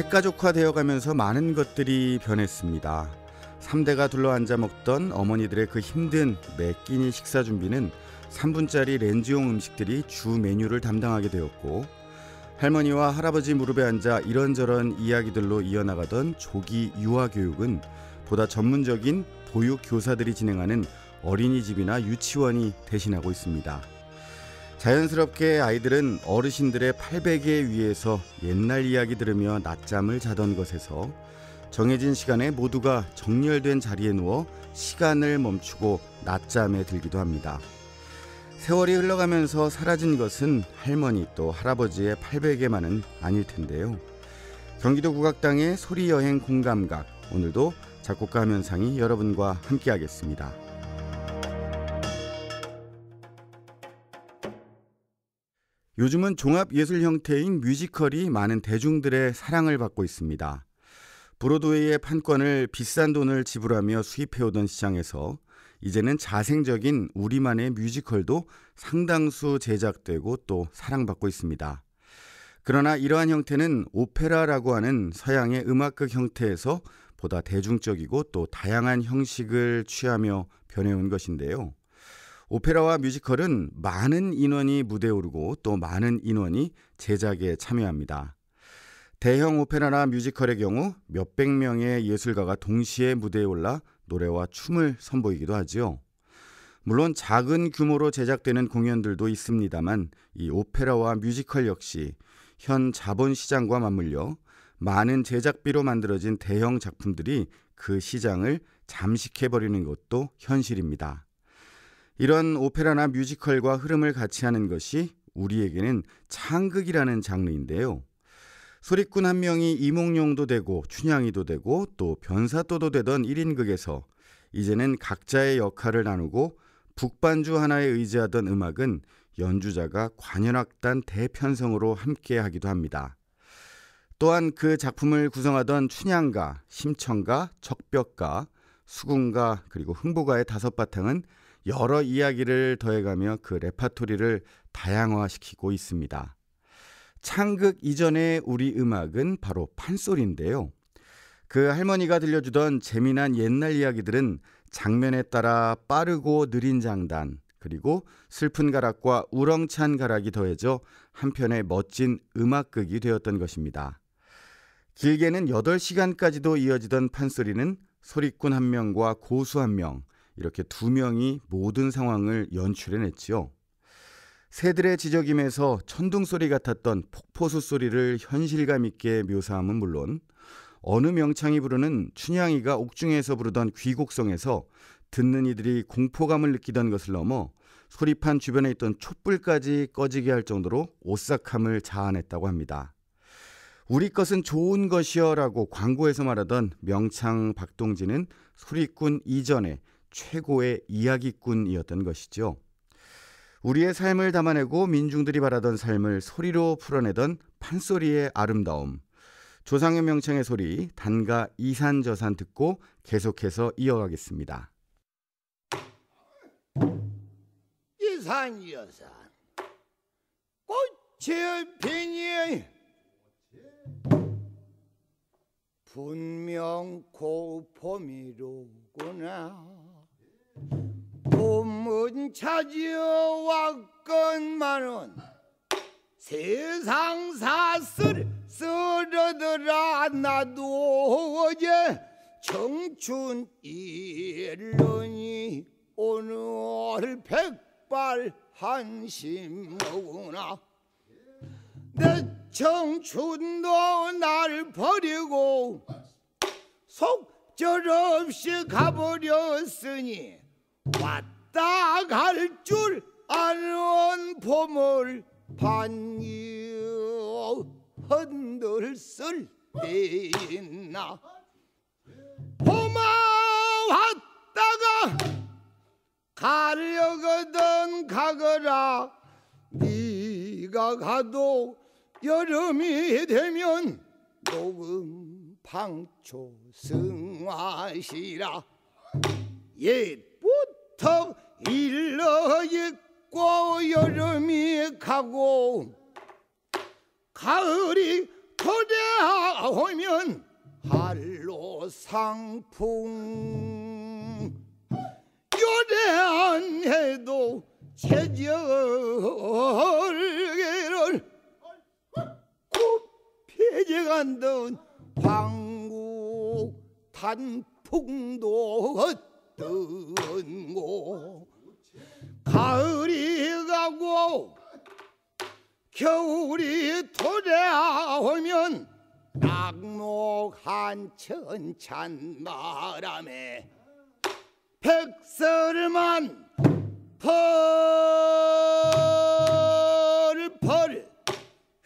핵가족화되어 가면서 많은 것들이 변했습니다. 3대가 둘러앉아 먹던 어머니들의 그 힘든 매끼니 식사 준비는 3분짜리 렌즈용 음식들이 주 메뉴를 담당하게 되었고 할머니와 할아버지 무릎에 앉아 이런저런 이야기들로 이어나가던 조기 유아 교육은 보다 전문적인 보육 교사들이 진행하는 어린이집이나 유치원이 대신하고 있습니다. 자연스럽게 아이들은 어르신들의 팔베개 위에서 옛날 이야기 들으며 낮잠을 자던 것에서 정해진 시간에 모두가 정렬된 자리에 누워 시간을 멈추고 낮잠에 들기도 합니다. 세월이 흘러가면서 사라진 것은 할머니 또 할아버지의 팔베개만은 아닐 텐데요. 경기도 국악당의 소리여행 공감각 오늘도 작곡가 면상이 여러분과 함께하겠습니다. 요즘은 종합 예술 형태인 뮤지컬이 많은 대중들의 사랑을 받고 있습니다. 브로드웨이의 판권을 비싼 돈을 지불하며 수입해오던 시장에서 이제는 자생적인 우리만의 뮤지컬도 상당수 제작되고 또 사랑받고 있습니다. 그러나 이러한 형태는 오페라라고 하는 서양의 음악극 형태에서 보다 대중적이고 또 다양한 형식을 취하며 변해온 것인데요. 오페라와 뮤지컬은 많은 인원이 무대 에 오르고 또 많은 인원이 제작에 참여합니다. 대형 오페라나 뮤지컬의 경우 몇백 명의 예술가가 동시에 무대에 올라 노래와 춤을 선보이기도 하지요. 물론 작은 규모로 제작되는 공연들도 있습니다만 이 오페라와 뮤지컬 역시 현 자본 시장과 맞물려 많은 제작비로 만들어진 대형 작품들이 그 시장을 잠식해 버리는 것도 현실입니다. 이런 오페라나 뮤지컬과 흐름을 같이 하는 것이 우리에게는 창극이라는 장르인데요. 소리꾼 한 명이 이몽룡도 되고 춘향이도 되고 또 변사또도 되던 1인극에서 이제는 각자의 역할을 나누고 북반주 하나에 의지하던 음악은 연주자가 관현악단 대편성으로 함께 하기도 합니다. 또한 그 작품을 구성하던 춘향가, 심청가, 적벽가, 수궁가 그리고 흥보가의 다섯 바탕은 여러 이야기를 더해가며 그 레파토리를 다양화시키고 있습니다. 창극 이전의 우리 음악은 바로 판소리인데요. 그 할머니가 들려주던 재미난 옛날 이야기들은 장면에 따라 빠르고 느린 장단, 그리고 슬픈 가락과 우렁찬 가락이 더해져 한편의 멋진 음악극이 되었던 것입니다. 길게는 8시간까지도 이어지던 판소리는 소리꾼 한 명과 고수 한 명, 이렇게 두 명이 모든 상황을 연출해냈지요. 새들의 지저귐에서 천둥 소리 같았던 폭포수 소리를 현실감 있게 묘사함은 물론 어느 명창이 부르는 춘향이가 옥중에서 부르던 귀곡성에서 듣는 이들이 공포감을 느끼던 것을 넘어 소리판 주변에 있던 촛불까지 꺼지게 할 정도로 오싹함을 자아냈다고 합니다. 우리 것은 좋은 것이여라고 광고에서 말하던 명창 박동진은 소리꾼 이전에 최고의 이야기꾼이었던 것이죠. 우리의 삶을 담아내고 민중들이 바라던 삶을 소리로 풀어내던 판소리의 아름다움. 조상의 명창의 소리 단가 이산저산 듣고 계속해서 이어가겠습니다. 이산저산 꽃이 피니 분명 고포미로구나 봄은 찾아왔건만은 세상 사슬 쓰러들아 나도 어제 청춘 일러니 오늘 백발 한심 먹으나 내 청춘도 날 버리고 속절없이 가버렸으니 왔다 갈줄 아는 봄을 반유 흔들 쓸 때나 봄아 왔다가 가려거든 가거라 네가 가도 여름이 되면 녹음 방초 승화시라 예덥 일러 있고 여름이 가고 가을이 돌아오면 할로 상풍 요래안해도 세절를굽피져간던 광국 단풍도 뜬고 가을이 가고 겨울이 돌아오면 낙목 한천찬 바람에 백설만 펄펄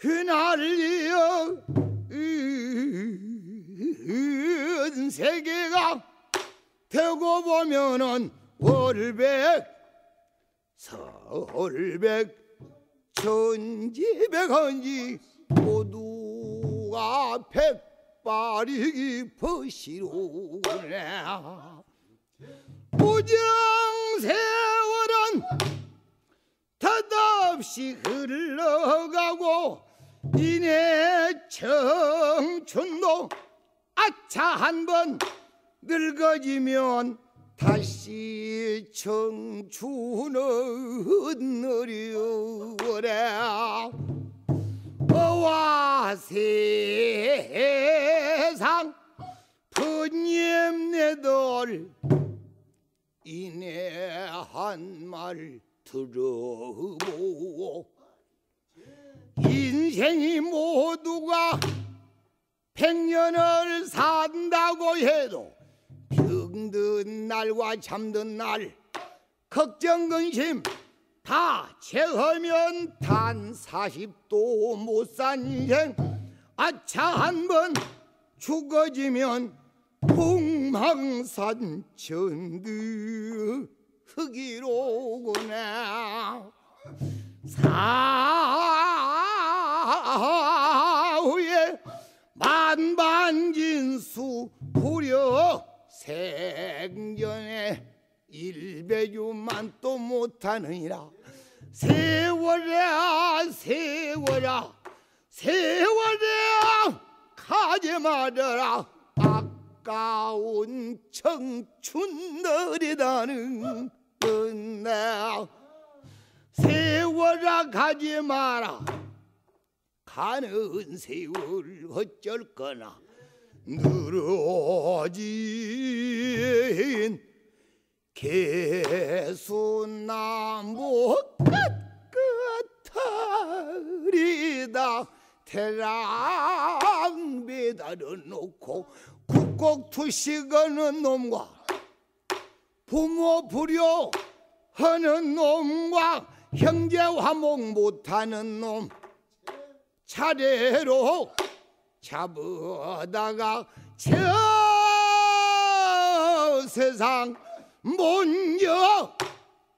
휘날려 리은 세계가 대고 보면은 월백 서울백 천지백헌지 모두가 백발이 깊으시로네 무정세월은 덧없이 흘러가고 이내 청춘도 아차 한번 늙어지면 다시 청춘은 느려래 어와 세상 분념내돌 이내 한 말 들어보고 인생이 모두가 백년을 산다고 해도 먹는 날과 잠든 날 걱정 근심 다 채하면 단 사십도 못산 인생 아차 한 번 죽어지면 풍망산천두 흑이로구나 사후에 만반진수 부려 생전에 일배유만 또 못하느니라 세월아 세월아 세월아 가지 말아라 아까운 청춘 들이다는 끝내 세월아 가지 마라 가는 세월 어쩔 거나 늘어진 개수나무 끝끝하리다 태랑 배달을 놓고 국곡 투식하는 놈과 부모 부려 하는 놈과 형제 화목 못하는 놈 차례로 잡으다가 저 세상 먼저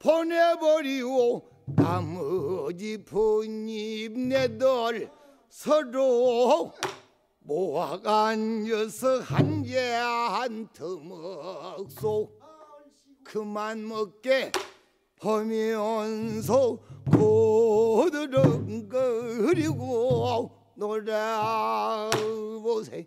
보내버리고 나머지 분잎 내들 서로 모아간여서 한재 한 터먹 소 그만 먹게 보면서 고드름 거리고 노래보세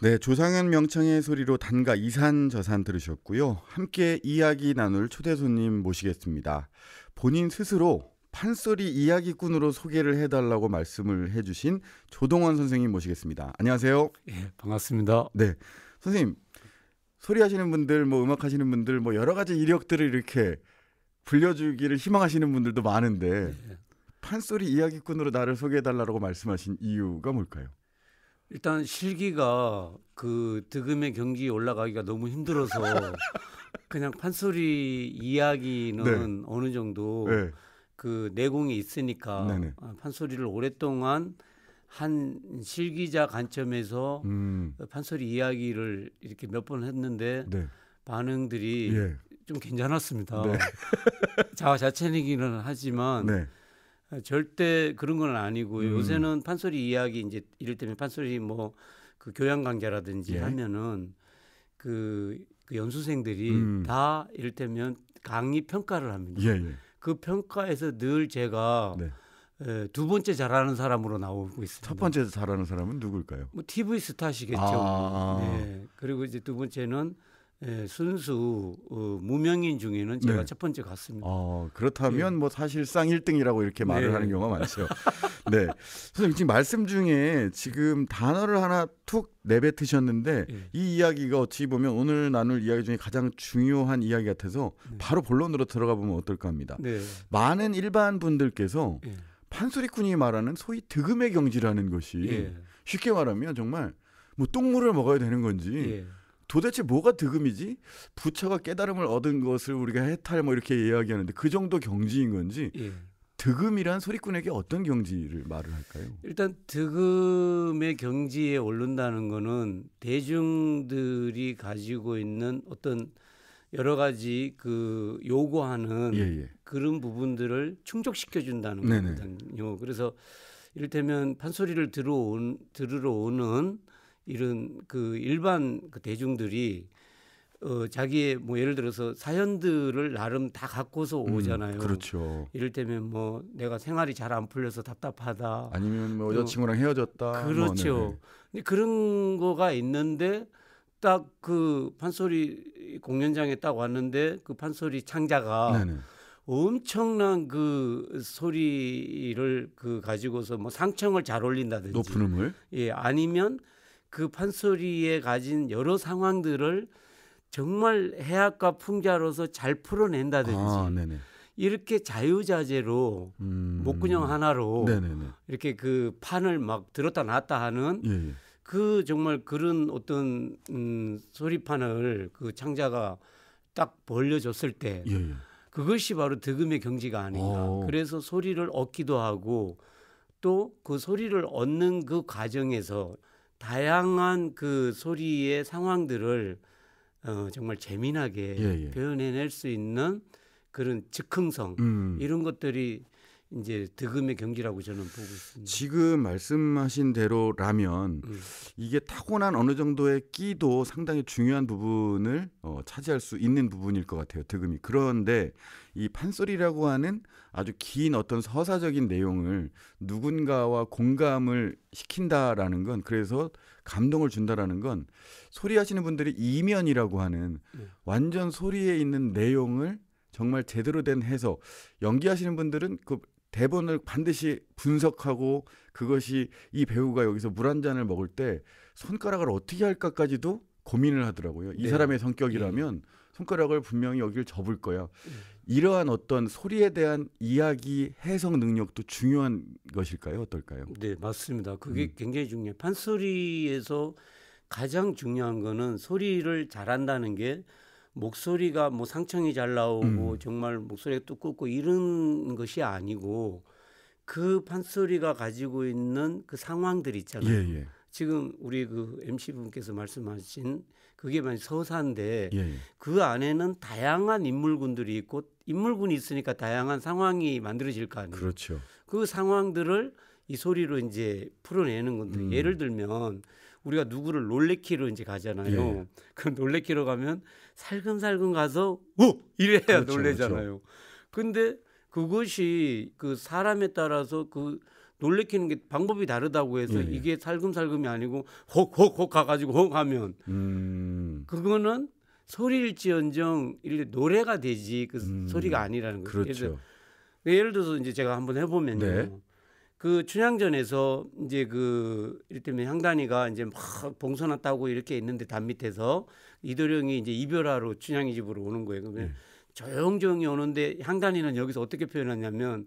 네, 조상현 명창의 소리로 단가 이산 저산 들으셨고요. 함께 이야기 나눌 초대 손님 모시겠습니다. 본인 스스로 판소리 이야기꾼으로 소개를 해달라고 말씀을 해주신 조동원 선생님 모시겠습니다. 안녕하세요. 예, 반갑습니다. 네, 선생님 소리 하시는 분들, 뭐 음악 하시는 분들, 뭐 여러 가지 이력들을 이렇게 불려주기를 희망하시는 분들도 많은데 예. 판소리 이야기꾼으로 나를 소개해달라고 말씀하신 이유가 뭘까요? 일단 실기가 그 득음의 경기에 올라가기가 너무 힘들어서 그냥 판소리 이야기는 네. 어느 정도 네. 그 내공이 있으니까 네네. 아, 판소리를 오랫동안 한 실기자 관점에서 음. 그 판소리 이야기를 이렇게 몇 번 했는데 네. 반응들이 예. 좀 괜찮았습니다. 자아 네. 자체이기는 하지만 네. 절대 그런 건 아니고 음. 요새는 판소리 이야기 이제 이를테면 판소리 뭐 그 교양 강좌라든지 예. 하면은 그, 그 연수생들이 음. 다 이를테면 강의 평가를 합니다. 예, 예. 그 평가에서 늘 제가 네. 예, 두 번째 잘하는 사람으로 나오고 있습니다. 첫 번째 잘하는 사람은 누굴까요? 뭐 TV 스타시겠죠. 아, 아, 아~ 네. 그리고 이제 두 번째는 예, 순수 어, 무명인 중에는 제가 네. 첫 번째 같습니다 어, 그렇다면 예. 뭐 사실상 1등이라고 이렇게 말을 네. 하는 경우가 많죠. 네. 선생님 지금 말씀 중에 지금 단어를 하나 툭 내뱉으셨는데 예. 이 이야기가 어찌 보면 오늘 나눌 이야기 중에 가장 중요한 이야기 같아서 네. 바로 본론으로 들어가 보면 어떨까 합니다. 네. 많은 일반 분들께서 예. 판소리꾼이 말하는 소위 득음의 경지라는 것이 예. 쉽게 말하면 정말 뭐 똥물을 먹어야 되는 건지 예. 도대체 뭐가 득음이지? 부처가 깨달음을 얻은 것을 우리가 해탈 뭐 이렇게 이야기하는데 그 정도 경지인 건지 예. 득음이란 소리꾼에게 어떤 경지를 말을 할까요? 일단 득음의 경지에 오른다는 거는 대중들이 가지고 있는 어떤 여러 가지 그 요구하는 예예. 예. 그런 부분들을 충족시켜 준다는 거거든요. 그래서 이를테면 판소리를 들어온 들으러 오는 이런 그 일반 그 대중들이 어 자기의 뭐 예를 들어서 사연들을 나름 다 갖고서 음, 오잖아요. 음, 그렇죠. 이를테면 뭐 내가 생활이 잘 안 풀려서 답답하다. 아니면 뭐, 뭐 여자친구랑 헤어졌다. 뭐 그렇죠. 뭐, 네. 네. 그런 거가 있는데 딱 그 판소리 공연장에 딱 왔는데 그 판소리 창자가 네네. 네. 엄청난 그 소리를 그 가지고서 뭐 상청을 잘 올린다든지 높은 음을 예 아니면 그 판소리에 가진 여러 상황들을 정말 해학과 풍자로서 잘 풀어낸다든지 아, 이렇게 자유자재로 음... 목구녕 하나로 네네네. 이렇게 그 판을 막 들었다 놨다 하는 예예. 예. 그 정말 그런 어떤 음, 소리판을 그 창자가 딱 벌려줬을 때 예예. 예. 그것이 바로 득음의 경지가 아닌가. 오. 어. 그래서 소리를 얻기도 하고 또 그 소리를 얻는 그 과정에서 다양한 그 소리의 상황들을 어, 정말 재미나게 예, 예. 표현해낼 수 있는 그런 즉흥성 음. 이런 것들이 이제 득음의 경지라고 저는 보고 있습니다. 지금 말씀하신 대로라면 음. 이게 타고난 어느 정도의 끼도 상당히 중요한 부분을 어, 차지할 수 있는 부분일 것 같아요. 득음이 그런데 이 판소리라고 하는 아주 긴 어떤 서사적인 내용을 누군가와 공감을 시킨다라는 건 그래서 감동을 준다라는 건 소리 하시는 분들이 이면이라고 하는 네. 완전 소리에 있는 내용을 정말 제대로 된 해석 연기하시는 분들은 그 대본을 반드시 분석하고 그것이 이 배우가 여기서 물 한 잔을 먹을 때 손가락을 어떻게 할까까지도 고민을 하더라고요. 이 네. 사람의 성격이라면 예. 손가락을 분명히 여기를 접을 거야. 음. 이러한 어떤 소리에 대한 이야기 해석 능력도 중요한 것일까요? 어떨까요? 네, 맞습니다. 그게 음. 굉장히 중요해요. 판소리에서 가장 중요한 거는 소리를 잘한다는 게 목소리가 뭐 상청이 잘 나오고 음. 정말 목소리가 뚜껍고 이런 것이 아니고 그 판소리가 가지고 있는 그 상황들 있잖아요. 예, 예. 지금 우리 그 MC 분께서 말씀하신 그게 만약 서사인데 예. 그 안에는 다양한 인물군들이 있고 인물군이 있으니까 다양한 상황이 만들어질 거 아니에요. 그렇죠. 그 상황들을 이 소리로 이제 풀어내는 건데 음. 예를 들면 우리가 누구를 롤래키로 이제 가잖아요. 예. 그롤래키로 가면 살금살금 가서 오 이래야 그렇죠, 그렇죠. 놀래잖아요. 그렇죠. 근데 그것이 그 사람에 따라서 그 놀래키는 게 방법이 다르다고 해서 예. 예. 이게 살금살금이 아니고 혹 혹 혹 가가지고 혹 하면 음. 그거는 소리일지언정 이래 노래가 되지 그 음. 소리가 아니라는 거죠. 그렇죠. 그 예를 들어서 이제 제가 한번 해보면요. 네. 그 춘향전에서 이제 그 이를테면 향단이가 이제 막 봉선화 따고 이렇게 있는데 담 밑에서 이도령이 이제 이별하러 춘향이 집으로 오는 거예요. 그러면 네. 조용조용히 오는데 향단이는 여기서 어떻게 표현하냐면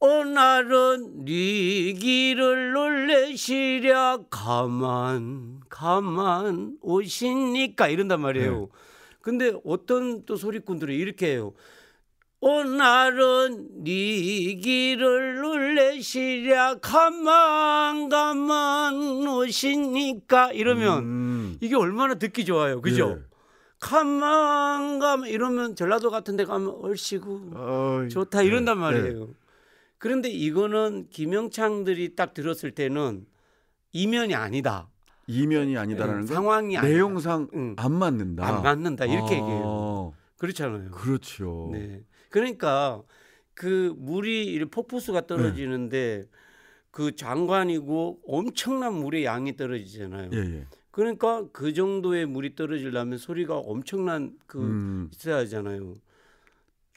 오늘은 네 길을 놀래시랴 가만 가만 오시니까 이런단 말이에요. 네. 근데 어떤 또 소리꾼들은 이렇게 해요. 오늘은 네 길을 놀래시랴 가만 가만 오시니까 이러면 음. 이게 얼마나 듣기 좋아요. 그죠? 네. 가만 가만 이러면 전라도 같은 데 가면 얼씨구 어, 좋다 이런단 네. 말이에요. 네. 그런데 이거는 김영창들이 딱 들었을 때는 이면이 아니다. 이면이 음, 아니다라는 음, 상황이 아니다. 내용상 응. 음. 안 맞는다. 안 맞는다 이렇게 아. 얘기해요. 그렇잖아요. 그렇죠. 네. 그러니까 그 물이 폭포수가 떨어지는데 네. 그 장관이고 엄청난 물의 양이 떨어지잖아요. 예, 예. 그러니까 그 정도의 물이 떨어지려면 소리가 엄청난 그 음. 있어야 하잖아요.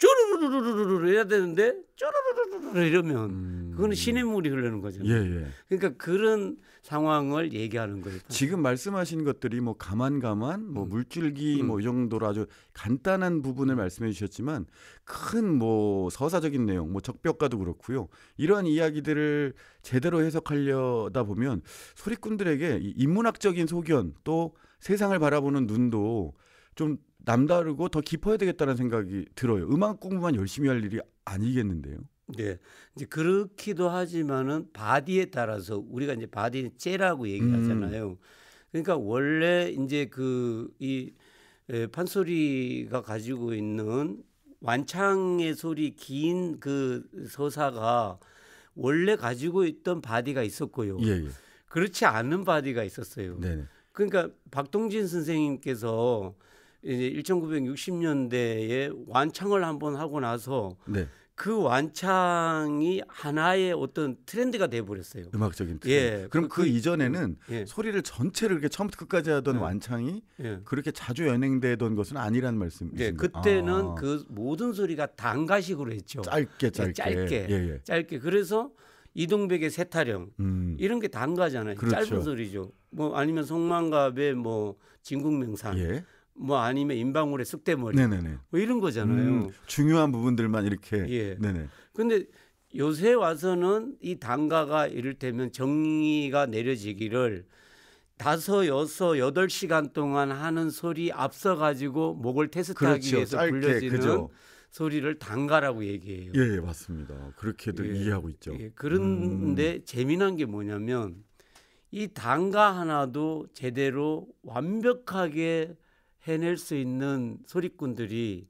쪼르르르르르 해야 되는데 쪼르르르르 이러면 음. 그거는 시냇물이 흐르는 거잖아요. 예, 예. 그러니까 그런 상황을 얘기하는 거예요. 지금 말씀하신 것들이 뭐 가만 가만 뭐 음. 물줄기 음. 뭐이 정도로 아주 간단한 부분을 말씀해 주셨지만 큰 뭐 서사적인 내용 뭐 적벽가도 그렇고요. 이런 이야기들을 제대로 해석하려다 보면 소리꾼들에게 인문학적인 소견 또 세상을 바라보는 눈도 좀 남다르고 더 깊어야 되겠다는 생각이 들어요. 음악 공부만 열심히 할 일이 아니겠는데요. 네, 이제 그렇기도 하지만은 바디에 따라서 우리가 이제 바디는 째라고 얘기하잖아요. 음. 그러니까 원래 이제 그이 예, 판소리가 가지고 있는 완창의 소리 긴 그 서사가 원래 가지고 있던 바디가 있었고요. 예, 예. 그렇지 않은 바디가 있었어요. 네네. 그러니까 박동진 선생님께서 이제 1960년대에 완창을 한 번 하고 나서 네. 그 완창이 하나의 어떤 트렌드가 돼 버렸어요. 음악적인 예. 트렌드. 예. 그럼 그, 그 이전에는 예. 소리를 전체를 이렇게 처음부터 끝까지 하던 예. 완창이 예. 그렇게 자주 연행되던 것은 아니라는 말씀이신가요? 예. 그때는 아. 그 모든 소리가 단가식으로 했죠. 짧게 예, 짧게 짧게. 짧게. 그래서 이동백의 세타령 음. 이런 게 단가잖아요. 그렇죠. 짧은 소리죠. 뭐 아니면 송만갑의 뭐 진국명산 뭐 아니면 인방울의 쑥대머리 네네네. 뭐 이런 거잖아요. 음, 중요한 부분들만 이렇게. 예. 네네. 근데 요새 와서는 이 단가가 이를테면 정의가 내려지기를 다섯 여섯 여덟 시간 동안 하는 소리 앞서 가지고 목을 테스트하기 그렇죠. 위해서 짧게, 불려지는 그죠. 소리를 단가라고 얘기해요. 예, 예, 맞습니다. 그렇게들 예, 이해하고 있죠. 예, 그런데 음. 재미난 게 뭐냐면 이 단가 하나도 제대로 완벽하게 해낼 수 있는 소리꾼들이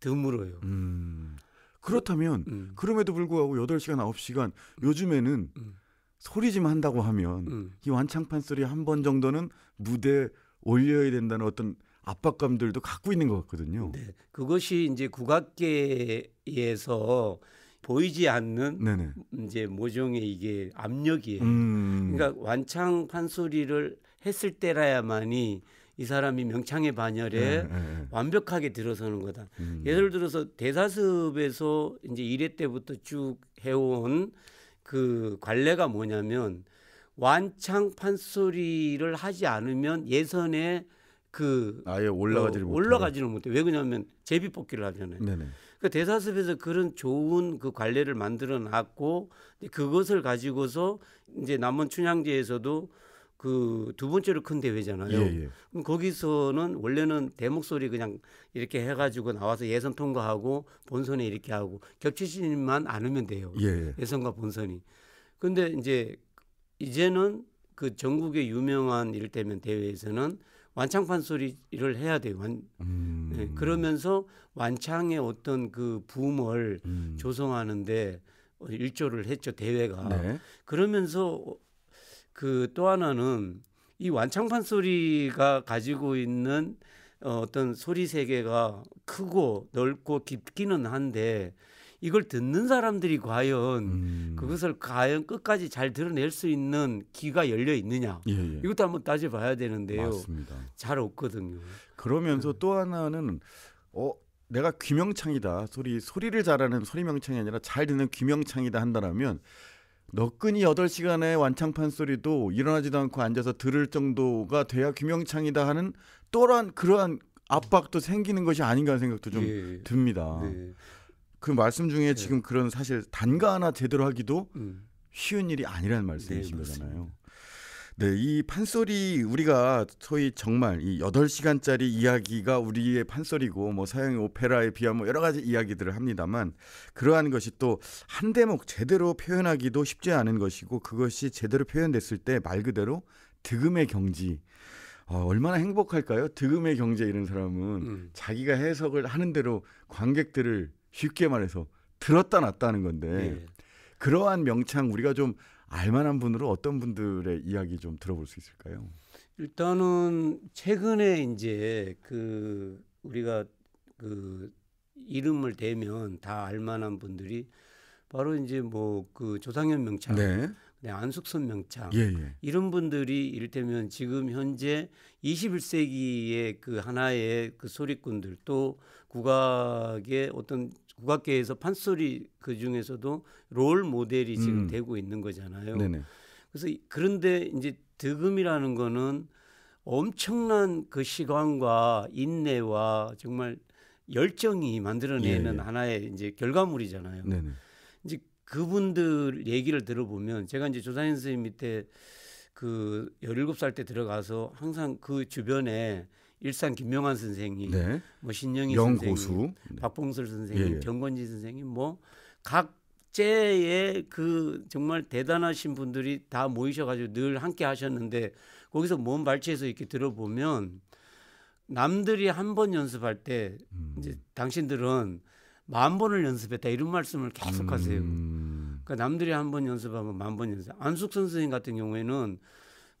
드물어요. 음. 그렇다면 음. 음. 그럼에도 불구하고 8시간 9시간 요즘에는 음. 음. 소리지만 한다고 하면 음. 이 완창판 소리 한 번 정도는 무대에 올려야 된다는 어떤 압박감들도 갖고 있는 것 같거든요. 네. 그것이 이제 국악계에서 보이지 않는 네네. 이제 모종의 이게 압력이에요. 그러니까 완창판 소리를 했을 때라야만이 이 사람이 명창의 반열에 네, 완벽하게 들어서는 거다. 음. 예를 들어서 대사습에서 이제 이래 때부터 쭉 해온 그 관례가 뭐냐면 완창 판소리를 하지 않으면 예선에 그 아예 올라가지를 어, 못 올라가지를 못해. 왜 그러냐면 제비 뽑기를 하잖아요. 네네. 그 대사습에서 그런 좋은 그 관례를 만들어 놨고 그것을 가지고서 이제 남원 춘향제에서도 그두 번째로 큰 대회잖아요. 예, 예. 그럼 거기서는 원래는 대목소리 그냥 이렇게 해가지고 나와서 예선 통과하고 본선에 이렇게 하고 겹치지만 않으면 돼요. 예, 예. 예선과 본선이. 근데 이제 이제는 그 전국의 유명한 이를테면 대회에서는 완창판 소리를 해야 돼요. 완, 음. 네, 그러면서 완창의 어떤 그 붐을 음. 조성하는데 어, 일조를 했죠 대회가. 네. 그러면서 그또 하나는 이 완창판 소리가 가지고 있는 어, 어떤 소리 세계가 크고 넓고 깊기는 한데 이걸 듣는 사람들이 과연 음. 그것을 과연 끝까지 잘 드러낼 수 있는 귀가 열려 있느냐 예, 예. 이것도 한번 따져봐야 되는데요. 맞습니다. 잘 없거든요. 그러면서 네. 또 하나는 어 내가 귀명창이다 소리 소리를 잘하는 소리명창이 아니라 잘 듣는 귀명창이다 한다라면 너끈히 8시간의 완창판 소리도 일어나지도 않고 앉아서 들을 정도가 돼야 김영창이다 하는 또한 그러한 압박도 생기는 것이 아닌가 하는 생각도 좀 예. 듭니다. 네. 그 말씀 중에 네. 지금 그런 사실 단가 하나 제대로 하기도 음. 쉬운 일이 아니라는 말씀이신 네, 거잖아요. 네, 이 판소리 우리가 소위 정말 이 8시간짜리 이야기가 우리의 판소리고 뭐 서양의 오페라에 비하면 뭐 여러 가지 이야기들을 합니다만 그러한 것이 또 한 대목 제대로 표현하기도 쉽지 않은 것이고 그것이 제대로 표현됐을 때 말 그대로 득음의 경지 어, 얼마나 행복할까요? 득음의 경제 이런 사람은 음. 자기가 해석을 하는 대로 관객들을 쉽게 말해서 들었다 놨다는 건데 예. 그러한 명창 우리가 좀 알만한 분으로 어떤 분들의 이야기 좀 들어볼 수 있을까요? 일단은 최근에 이제 그 우리가 그 이름을 대면 다 알만한 분들이 바로 이제 뭐 그 조상현 명창, 네. 안숙선 명창 예, 예. 이런 분들이 이를테면 지금 현재 21세기의 그 하나의 그 소리꾼들 또 국악의 어떤 국악계에서 판소리 그 중에서도 롤 모델이 지금 음. 되고 있는 거잖아요. 네네. 그래서 그런데 이제 득음이라는 거는 엄청난 그 시간과 인내와 정말 열정이 만들어내는 예, 예. 하나의 이제 결과물이잖아요. 네네. 이제 그분들 얘기를 들어보면 제가 이제 조사 선생님 밑에 그열일살때 들어가서 항상 그 주변에 일산 김명환 선생이 네. 뭐 신영희 선생이 네. 박봉설 선생님, 예. 예. 정건지 선생님 뭐각제에그 정말 대단하신 분들이 다 모이셔 가지고 늘 함께 하셨는데 거기서 몸 발췌해서 이렇게 들어보면 남들이 한 번 연습할 때 음. 이제 당신들은 만 번을 연습했다 이런 말씀을 계속하세요. 음. 그러니까 남들이 한 번 연습하면 만 번 연습. 안숙 선생님 같은 경우에는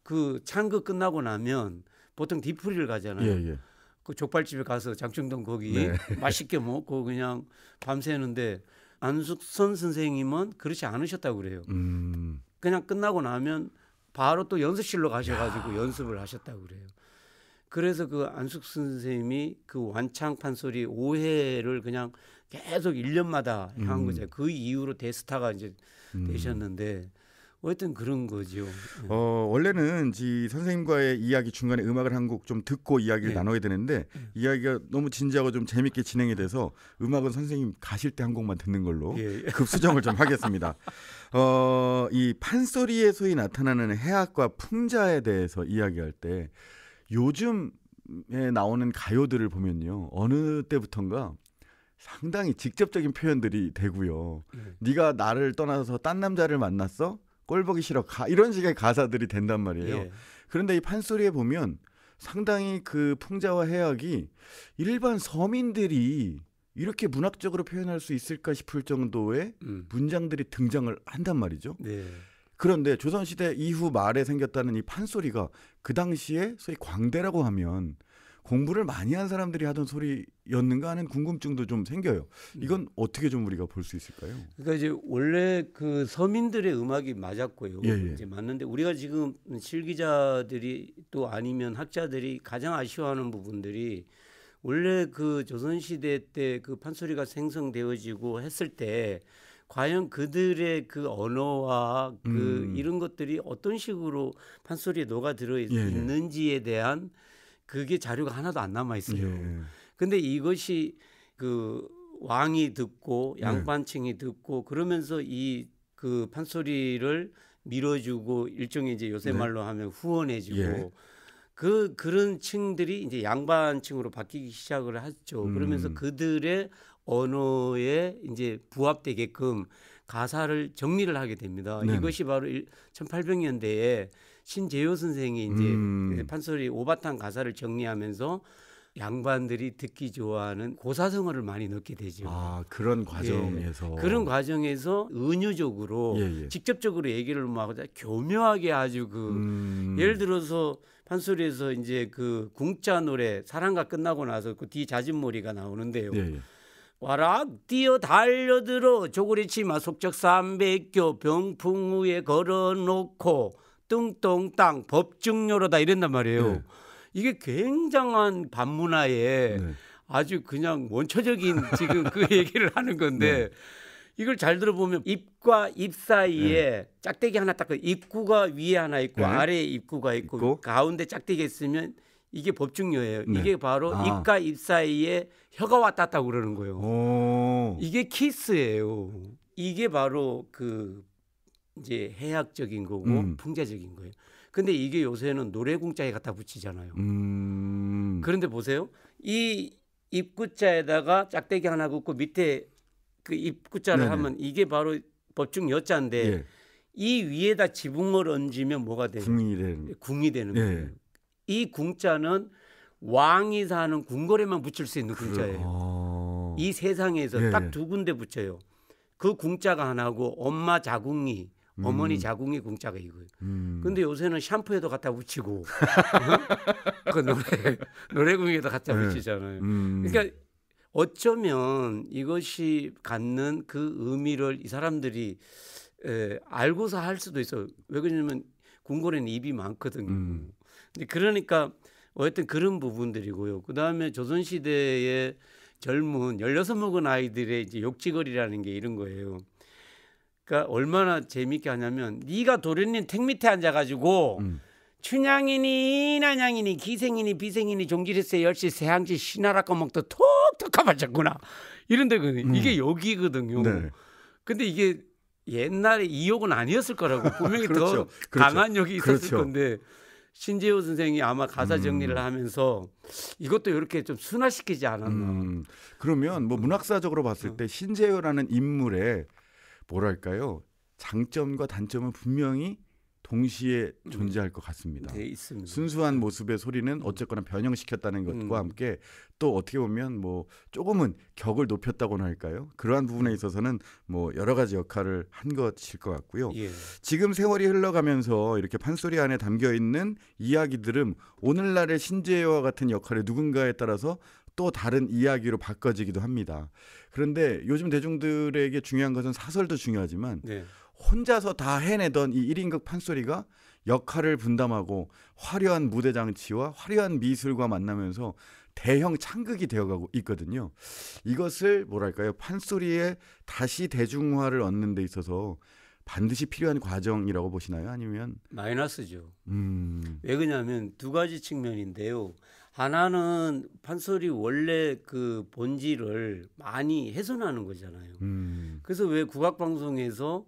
그 창극 끝나고 나면 보통 디프리를 가잖아요. 예, 예. 그 족발집에 가서 장충동 거기 네. 맛있게 먹고 그냥 밤새는데 안숙선 선생님은 그렇지 않으셨다고 그래요. 음. 그냥 끝나고 나면 바로 또 연습실로 가셔가지고 야. 연습을 하셨다고 그래요. 그래서 그 안숙 선생님이 그 완창판 소리 오해를 그냥 계속 1년마다 향한 음. 거죠. 그 이후로 대스타가 이제 음. 되셨는데 어쨌든 그런 거죠. 예. 어 원래는 이 선생님과의 이야기 중간에 음악을 한 곡 좀 듣고 이야기를 네. 나눠야 되는데 네. 이야기가 너무 진지하고 좀 재밌게 진행이 돼서 음악은 선생님 가실 때 한 곡만 듣는 걸로 예. 급수정을 좀 하겠습니다. 어 이 판소리에서이 나타나는 해악과 풍자에 대해서 이야기할 때 요즘에 나오는 가요들을 보면요 어느 때부턴가 상당히 직접적인 표현들이 되고요. 네. 네가 나를 떠나서 딴 남자를 만났어? 꼴 보기 싫어 가 이런 식의 가사들이 된단 말이에요. 예. 그런데 이 판소리에 보면 상당히 그 풍자와 해악이 일반 서민들이 이렇게 문학적으로 표현할 수 있을까 싶을 정도의 음. 문장들이 등장을 한단 말이죠. 네. 그런데 조선시대 이후 말에 생겼다는 이 판소리가 그 당시에 소위 광대라고 하면 공부를 많이 한 사람들이 하던 소리였는가 하는 궁금증도 좀 생겨요. 음. 이건 어떻게 좀 우리가 볼 수 있을까요? 그러니까 이제 원래 그 서민들의 음악이 맞았고요. 예, 예. 이제 맞는데 우리가 지금 실기자들이 또 아니면 학자들이 가장 아쉬워하는 부분들이 원래 그 조선 시대 때 그 판소리가 생성되어지고 했을 때 과연 그들의 그 언어와 그 음. 이런 것들이 어떤 식으로 판소리에 녹아 들어 예, 예. 있는지에 대한 그게 자료가 하나도 안 남아 있어요. 예, 예. 근데 이것이 그 왕이 듣고 네. 양반층이 듣고 그러면서 이 그 판소리를 밀어주고 일종의 이제 요새 네. 말로 하면 후원해주고 예. 그 그런 층들이 이제 양반층으로 바뀌기 시작을 하죠 음. 그러면서 음. 그들의 언어에 이제 부합되게끔 가사를 정리를 하게 됩니다. 네 이것이 바로 1800년대에 신재효 선생이 이제 음. 그 판소리 오바탄 가사를 정리하면서 양반들이 듣기 좋아하는 고사성어를 많이 넣게 되죠. 아 그런 예. 과정에서 예, 그런 과정에서 은유적으로 예, 예. 직접적으로 얘기를 막 뭐 교묘하게 아주 그 음. 예를 들어서 판소리에서 이제 그 궁자 노래 사랑가 끝나고 나서 그 뒤자진몰리가 나오는데요. 예, 예. 와라 뛰어 달려들어 조그리치마 속적 삼백교 병풍 위에 걸어놓고 뚱뚱땅 법증료로다 이랬단 말이에요. 네. 이게 굉장한 반문화에 네. 아주 그냥 원초적인 지금 그 얘기를 하는 건데 네. 이걸 잘 들어보면 입과 입 사이에 네. 짝대기 하나 딱 그 입구가 위에 하나 있고 네. 아래에 입구가 있고, 있고, 가운데 짝대기 있으면 이게 법중료예요 이게 바로 아. 입과 입 사이에 혀가 왔다 갔다 그러는 거예요. 오. 이게 키스예요. 이게 바로 그 이제 해학적인 거고 음. 풍자적인 거예요. 근데 이게 요새는 노래공자에 갖다 붙이잖아요. 음. 그런데 보세요. 이 입구자에다가 짝대기 하나 붙고 밑에 그 입구자를 네네. 하면 이게 바로 법중 여자인데 예. 이 위에다 지붕을 얹으면 뭐가 되는 궁이 되는, 예, 궁이 되는 예. 거예요. 이 궁자는 왕이 사는 궁궐에만 붙일 수 있는 궁자예요. 아... 이 세상에서 예, 딱두 군데 붙여요. 그 궁자가 하나고 엄마 자궁이 음. 어머니 자궁이 공짜가 이거예요. 음. 근데 요새는 샴푸에도 갖다 붙이고 그 노래 노래궁에도 갖다 네. 붙이잖아요. 음. 그러니까 어쩌면 이것이 갖는 그 의미를 이 사람들이 에, 알고서 할 수도 있어. 왜 그러냐면 궁궐에는 입이 많거든요. 음. 근데 그러니까 어쨌든 그런 부분들이고요. 그 다음에 조선 시대에 젊은 열여섯 먹은 아이들의 이제 욕지거리라는 게 이런 거예요. 그러니까 얼마나 재미있게 하냐면 네가 도련님 택 밑에 앉아가지고 음. 춘향이니 난향이니 기생이니 비생이니 종기리세 열시 세항지 신하라 꺼먹도 톡톡 가봤잖구나 이런 데거 음. 이게 여기거든요. 네. 근데 이게 옛날에 이 욕은 아니었을 거라고 분명히 그렇죠. 더 그렇죠. 강한 욕이 있었을 그렇죠. 건데 신재호 선생이 아마 가사 음. 정리를 음. 하면서 이것도 이렇게 좀 순화시키지 않았나. 음. 그러면 뭐 문학사적으로 봤을 어. 때 신재호라는 인물의 뭐랄까요 장점과 단점은 분명히 동시에 음. 존재할 것 같습니다. 네, 있습니다. 순수한 모습의 소리는 어쨌거나 변형시켰다는 것과 음. 함께 또 어떻게 보면 뭐 조금은 격을 높였다고나 할까요? 그러한 부분에 음. 있어서는 뭐 여러 가지 역할을 한 것일 것 같고요. 예. 지금 세월이 흘러가면서 이렇게 판소리 안에 담겨 있는 이야기들은 오늘날의 신재와 같은 역할의 누군가에 따라서 또 다른 이야기로 바꿔지기도 합니다. 그런데 요즘 대중들에게 중요한 것은 사설도 중요하지만 네. 혼자서 다 해내던 이 1인극 판소리가 역할을 분담하고 화려한 무대 장치와 화려한 미술과 만나면서 대형 창극이 되어가고 있거든요. 이것을 뭐랄까요 판소리에 다시 대중화를 얻는 데 있어서 반드시 필요한 과정이라고 보시나요? 아니면 마이너스죠. 음. 왜 그러냐면 두 가지 측면인데요. 하나는 판소리 원래 그 본질을 많이 훼손하는 거잖아요. 음. 그래서 왜 국악방송에서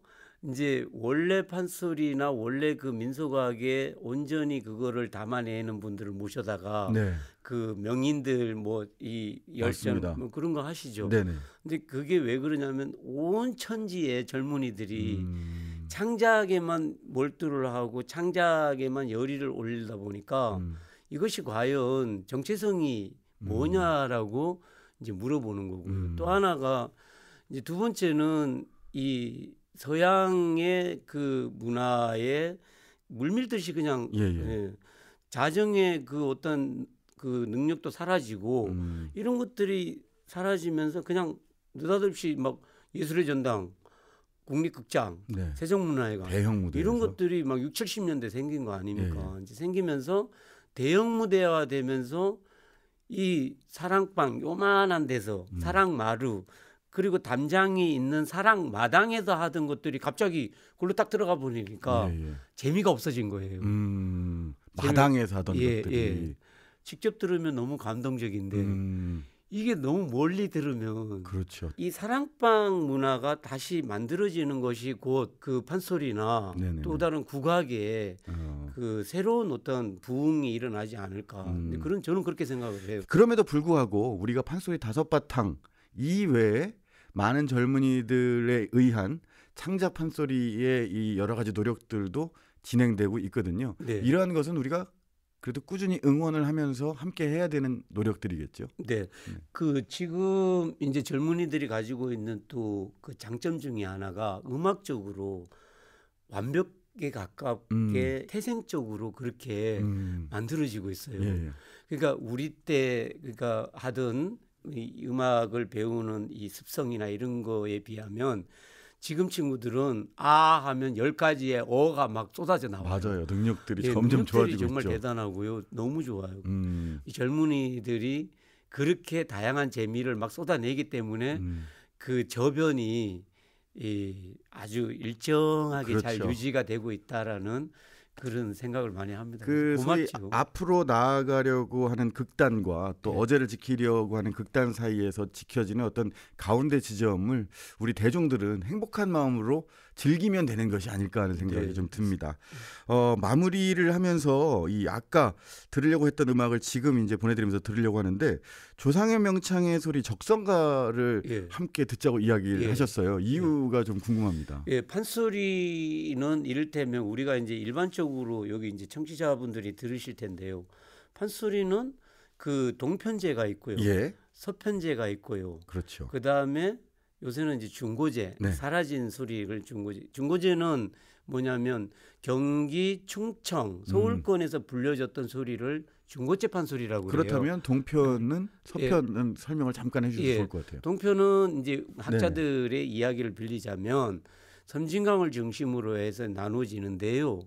이제 원래 판소리나 원래 그 민속악에 온전히 그거를 담아내는 분들을 모셔다가 네. 그 명인들 뭐 이 열전 뭐 그런 거 하시죠. 네네. 근데 그게 왜 그러냐면 온 천지의 젊은이들이 음. 창작에만 몰두를 하고 창작에만 열의를 올리다 보니까 음. 이것이 과연 정체성이 음. 뭐냐라고 음. 이제 물어보는 거고요. 음. 또 하나가 이제 두 번째는 이 서양의 그 문화에 물밀듯이 그냥 예, 예. 예, 자정의 그 어떤 그 능력도 사라지고 음. 이런 것들이 사라지면서 그냥 느닷없이 막 예술의 전당 국립극장, 네. 세종문화회관 대형 무대 이런 것들이 막 6, 70년대 생긴 거 아닙니까? 예, 예. 이제 생기면서 대형 무대화 되면서 이 사랑방 요만한 데서 음. 사랑마루 그리고 담장이 있는 사랑 마당에서 하던 것들이 갑자기 그걸로 딱 들어가 버리니까 예, 예. 재미가 없어진 거예요. 음, 마당에서 하던 예, 것들이 예. 직접 들으면 너무 감동적인데 음. 이게 너무 멀리 들으면 그렇죠. 이 사랑방 문화가 다시 만들어지는 것이 곧 그 판소리나 네네네. 또 다른 국악에 어. 그 새로운 어떤 부흥이 일어나지 않을까 음. 그런 저는 그렇게 생각을 해요. 그럼에도 불구하고 우리가 판소리 다섯 바탕 이외에 많은 젊은이들에 의한 창작 판소리의 이 여러 가지 노력들도 진행되고 있거든요. 네. 이러한 것은 우리가 그래도 꾸준히 응원을 하면서 함께 해야 되는 노력들이겠죠. 네. 네. 그 지금 이제 젊은이들이 가지고 있는 또 그 장점 중에 하나가 음악적으로 완벽에 가깝게 음. 태생적으로 그렇게 음. 만들어지고 있어요. 예, 예. 그러니까 우리 때 그러니까 하던 이 음악을 배우는 이 습성이나 이런 거에 비하면 지금 친구들은 아 하면 열 가지의 어가 막 쏟아져 나와요. 맞아요. 능력들이 예, 점점 능력들이 좋아지고 정말 있죠. 대단하고요. 너무 좋아요. 음. 이 젊은이들이 그렇게 다양한 재미를 막 쏟아내기 때문에 음. 그 저변이 이 아주 일정하게 그렇죠. 잘 유지가 되고 있다라는 그런 생각을 많이 합니다. 그 고맙지고. 앞으로 나아가려고 하는 극단과 또 네. 어제를 지키려고 하는 극단 사이에서 지켜지는 어떤 가운데 지점을 우리 대중들은 행복한 마음으로 즐기면 되는 것이 아닐까 하는 생각이 네. 좀 듭니다. 어, 마무리를 하면서 이 아까 들으려고 했던 음악을 지금 이제 보내드리면서 들으려고 하는데 조상의 명창의 소리 적성가를 예. 함께 듣자고 이야기를 예. 하셨어요. 예. 이유가 예. 좀 궁금합니다. 예, 판소리는 이를테면 우리가 이제 일반적으로 여기 이제 청취자분들이 들으실 텐데요. 판소리는 그 동편제가 있고요. 예. 서편제가 있고요. 그렇죠. 그 다음에 요새는 이제 중고재 네. 사라진 수리를 중고재중고재는 뭐냐면 경기 충청 음. 서울권에서 불려졌던 수리를 중고재판 수리라고 그래요. 그렇다면 동표는 서편은 예. 설명을 잠깐 해주실 예. 것 같아요. 동표는 이제 학자들의 네 이야기를 빌리자면 섬진강을 중심으로 해서 나눠지는데요.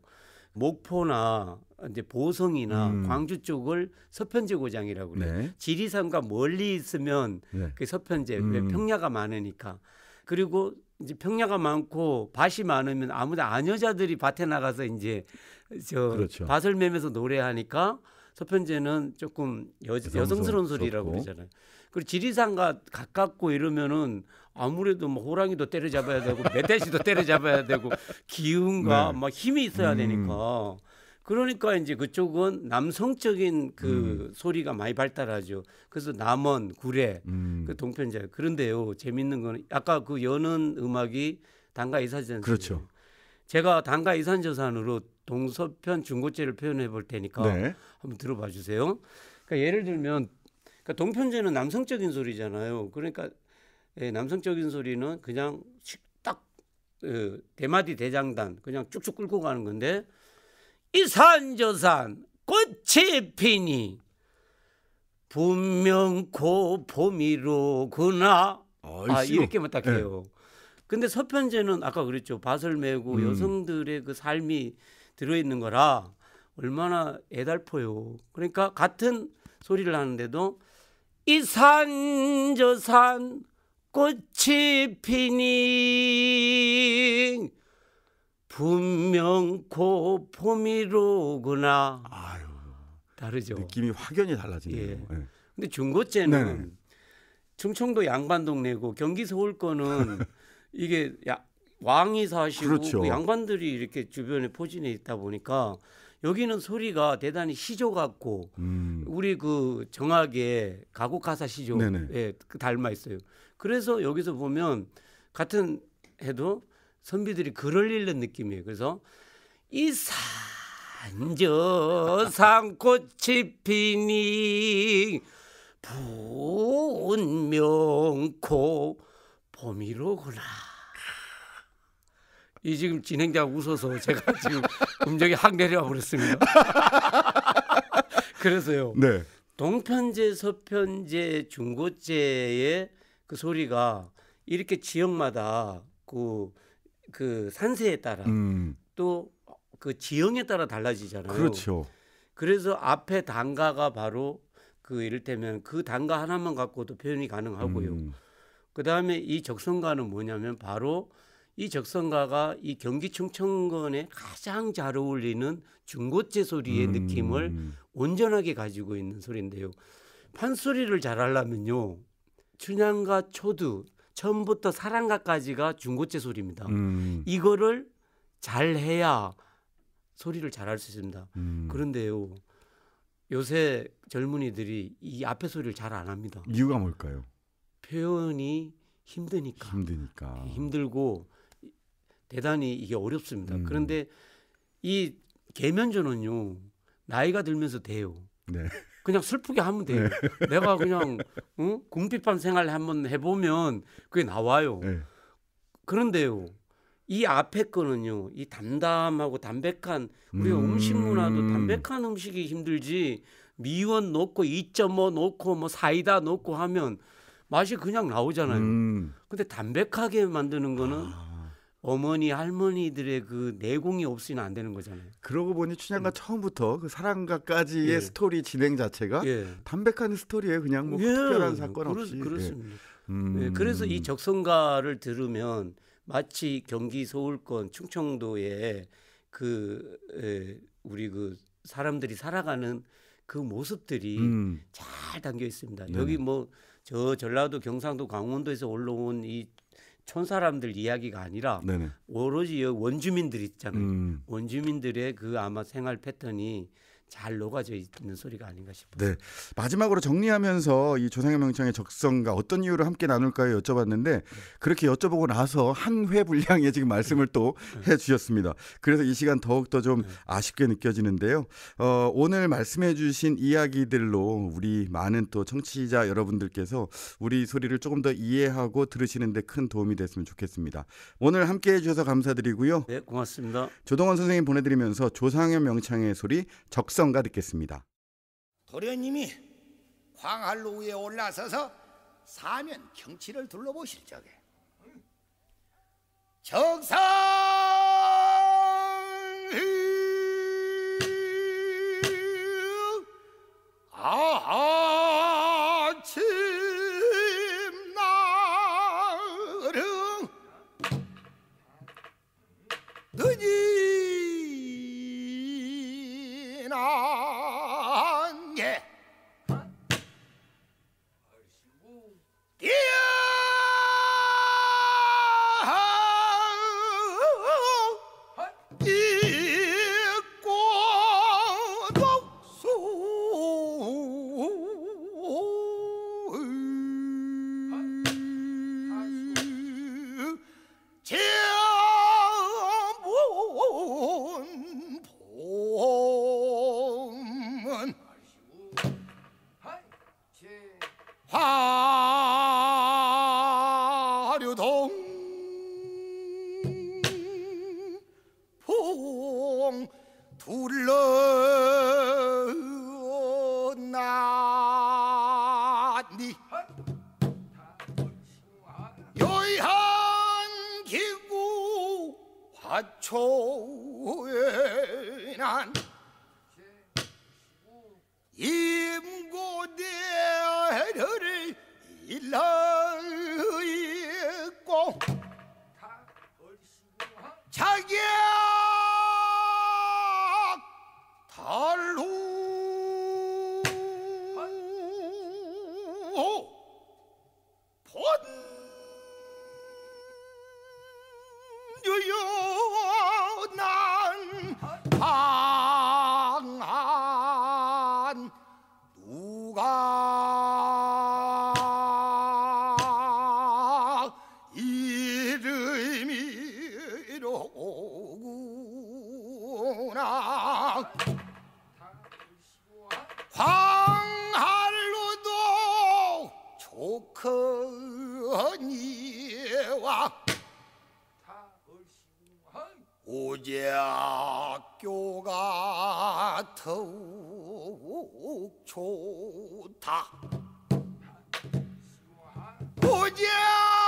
목포나 이제 보성이나 음. 광주 쪽을 서편제 고장이라고 그래요. 네. 지리산과 멀리 있으면 네. 그 서편제 음. 왜 평야가 많으니까 그리고 이제 평야가 많고 밭이 많으면 아무도 아녀자들이 밭에 나가서 이제 저 그렇죠. 밭을 매면서 노래하니까 서편제는 조금 여, 여성스러운 소리라고 그러잖아요. 그리고 지리산과 가깝고 이러면은 아무래도 뭐 호랑이도 때려잡아야 되고 멧돼지도 때려잡아야 되고 기운과 네. 막 힘이 있어야 음. 되니까 그러니까 이제 그쪽은 남성적인 그 음. 소리가 많이 발달하죠. 그래서 남원, 구례, 음. 그 동편자 그런데요. 재밌는 거는 아까 그 여는 음악이 단가 이사전 그렇죠. 제가 단가 이산저산으로 동서편 중고체를 표현해 볼 테니까 네. 한번 들어봐 주세요. 그러니까 예를 들면 그러니까 동편제는 남성적인 소리잖아요. 그러니까 예, 남성적인 소리는 그냥 딱 예, 대마디 대장단 그냥 쭉쭉 끌고 가는 건데 이 산저산 꽃이 피니 분명코 봄이로구나. 아이씨. 아 이렇게만 딱 예. 해요. 예. 근데 서편제는 아까 그랬죠. 밭을 메고 음. 여성들의 그 삶이 들어있는 거라 얼마나 애달퍼요. 그러니까 같은 소리를 하는데도 이산저산 꽃이 피니 분명고 그 봄이로구나. 아유, 다르죠. 느낌이 확연히 달라지네요. 예. 네. 근데 중고째는 충청도 양반 동네고 경기 서울권은 이게 야, 왕이 사시고 그렇죠. 그 양반들이 이렇게 주변에 포진해 있다 보니까 여기는 소리가 대단히 시조 같고 음. 우리 그정악의 가곡가사 시조에 예, 그 닮아 있어요. 그래서 여기서 보면 같은 해도 선비들이 글을 읽는 느낌이에요. 그래서 이 산저산 꽃이 피니 분명코 봄이로구나. 이 지금 진행자가 웃어서 제가 지금 음정이 확 내려와 버렸습니다. 그래서요. 네. 동편제, 서편제, 중고제의 그 소리가 이렇게 지역마다 그그 그 산세에 따라 음. 또그 지형에 따라 달라지잖아요. 그렇죠. 그래서 앞에 단가가 바로 그 이를테면 그 단가 하나만 갖고도 표현이 가능하고요. 음. 그 다음에 이 적성가는 뭐냐면 바로 이 적성가가 이 경기 충청권에 가장 잘 어울리는 중고체 소리의 음. 느낌을 온전하게 가지고 있는 소리인데요. 판소리를 잘하려면요. 춘향가 초두 처음부터 사랑가까지가 중고체 소리입니다. 음. 이거를 잘해야 소리를 잘 할 수 있습니다. 음. 그런데요. 요새 젊은이들이 이 앞에 소리를 잘 안 합니다. 이유가 뭘까요? 표현이 힘드니까. 힘드니까. 예, 힘들고 대단히 이게 어렵습니다. 음. 그런데 이 계면전은요 나이가 들면서 돼요. 네. 그냥 슬프게 하면 돼요. 네. 내가 그냥 응? 궁핍한 생활 한번 해보면 그게 나와요. 네. 그런데요 이 앞에 거는요 이 담담하고 담백한 우리 음. 음식 문화도 담백한 음식이 힘들지 미원 넣고 2.5 넣고 뭐 사이다 넣고 하면 맛이 그냥 나오잖아요. 음. 근데 담백하게 만드는 거는 아. 어머니 할머니들의 그 내공이 없으면 안 되는 거잖아요. 그러고 보니 춘향가 음. 처음부터 그 사랑가까지의 예. 스토리 진행 자체가 예. 담백한 스토리에 그냥 뭐 예. 특별한 사건 그렇, 없이 예. 그렇습니다. 음. 예, 그래서 이 적성가를 들으면 마치 경기 서울권 충청도의 그 에, 예, 우리 그 사람들이 살아가는 그 모습들이 음. 잘 담겨 있습니다. 네. 여기 뭐 저 전라도 경상도 강원도에서 올라온 이촌 사람들 이야기가 아니라 네네. 오로지 원주민들 있잖아요. 음. 원주민들의 그 아마 생활 패턴이 잘 녹아져 있는 소리가 아닌가 싶어요. 네. 마지막으로 정리하면서 이조상현 명창의 적성과 어떤 이유로 함께 나눌까요 여쭤봤는데 그렇게 여쭤보고 나서 한 회 분량의 지금 말씀을 또해 네. 주셨습니다. 그래서 이 시간 더욱더 좀 네. 아쉽게 느껴지는데요. 어, 오늘 말씀해 주신 이야기들로 우리 많은 또 청취자 여러분들께서 우리 소리를 조금 더 이해하고 들으시는데 큰 도움이 됐으면 좋겠습니다. 오늘 함께 해 주셔서 감사드리고요. 네, 고맙습니다. 조동원 선생님 보내드리면서 조상현 명창의 소리 적성 묵성가 듣겠습니다. 도련님이 광활로 위에 올라서서 사면 경치를 둘러보실 적에 정상 아하 不可逆와오제학교가 더욱 좋다. 오제학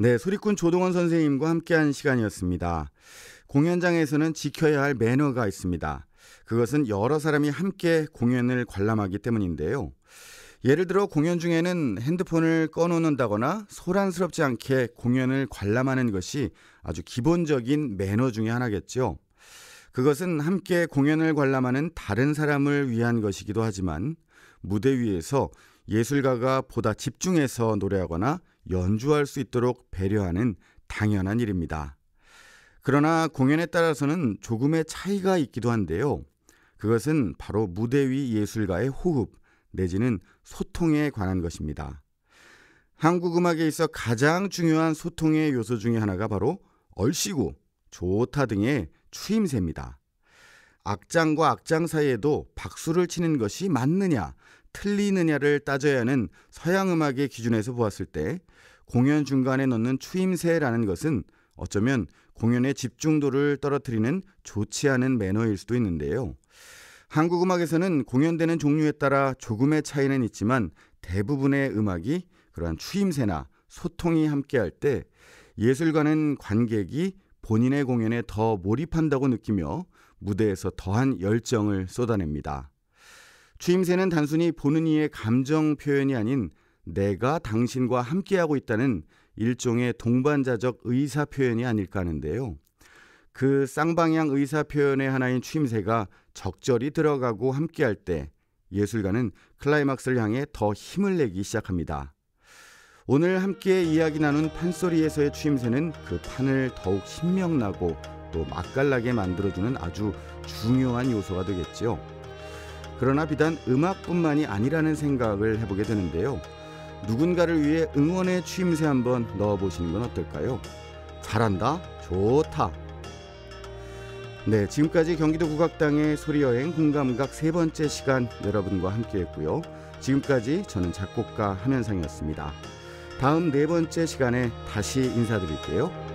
네, 소리꾼 조동원 선생님과 함께한 시간이었습니다. 공연장에서는 지켜야 할 매너가 있습니다. 그것은 여러 사람이 함께 공연을 관람하기 때문인데요. 예를 들어 공연 중에는 핸드폰을 꺼놓는다거나 소란스럽지 않게 공연을 관람하는 것이 아주 기본적인 매너 중의 하나겠죠. 그것은 함께 공연을 관람하는 다른 사람을 위한 것이기도 하지만 무대 위에서 예술가가 보다 집중해서 노래하거나 연주할 수 있도록 배려하는 당연한 일입니다. 그러나 공연에 따라서는 조금의 차이가 있기도 한데요. 그것은 바로 무대 위 예술가의 호흡 내지는 소통에 관한 것입니다. 한국 음악에 있어 가장 중요한 소통의 요소 중의 하나가 바로 얼씨구, 좋다 등의 추임새입니다. 악장과 악장 사이에도 박수를 치는 것이 맞느냐, 틀리느냐를 따져야 하는 서양 음악의 기준에서 보았을 때 공연 중간에 넣는 추임새라는 것은 어쩌면 공연의 집중도를 떨어뜨리는 좋지 않은 매너일 수도 있는데요. 한국 음악에서는 공연되는 종류에 따라 조금의 차이는 있지만 대부분의 음악이 그러한 추임새나 소통이 함께할 때 예술가는 관객이 본인의 공연에 더 몰입한다고 느끼며 무대에서 더한 열정을 쏟아냅니다. 추임새는 단순히 보는 이의 감정 표현이 아닌 내가 당신과 함께하고 있다는 일종의 동반자적 의사 표현이 아닐까 하는데요. 그 쌍방향 의사 표현의 하나인 취임새가 적절히 들어가고 함께할 때 예술가는 클라이막스를 향해 더 힘을 내기 시작합니다. 오늘 함께 이야기 나눈 판소리에서의 취임새는 그 판을 더욱 신명나고 또 맛깔나게 만들어주는 아주 중요한 요소가 되겠지요. 그러나 비단 음악뿐만이 아니라는 생각을 해보게 되는데요. 누군가를 위해 응원의 취임새 한번 넣어보시는 건 어떨까요? 잘한다, 좋다. 네, 지금까지 경기도 국악당의 소리여행 공감각 세 번째 시간 여러분과 함께했고요. 지금까지 저는 작곡가 함현상이었습니다. 다음 네 번째 시간에 다시 인사드릴게요.